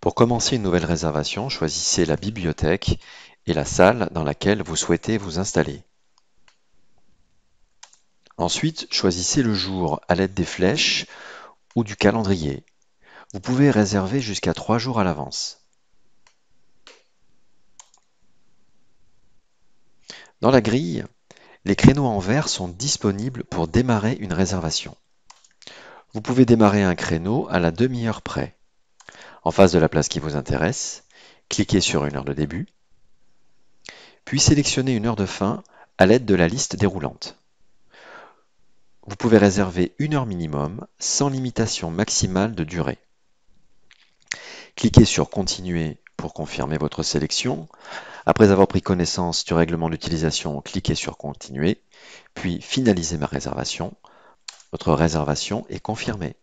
Pour commencer une nouvelle réservation, choisissez la bibliothèque et la salle dans laquelle vous souhaitez vous installer. Ensuite, choisissez le jour à l'aide des flèches ou du calendrier. Vous pouvez réserver jusqu'à 3 jours à l'avance. Dans la grille, les créneaux en vert sont disponibles pour démarrer une réservation. Vous pouvez démarrer un créneau à la demi-heure près en face de la place qui vous intéresse, cliquez sur une heure de début, puis sélectionnez une heure de fin à l'aide de la liste déroulante. Vous pouvez réserver une heure minimum sans limitation maximale de durée. Cliquez sur Continuer pour confirmer votre sélection. Après avoir pris connaissance du règlement d'utilisation, cliquez sur Continuer, puis Finaliser ma réservation. Votre réservation est confirmée.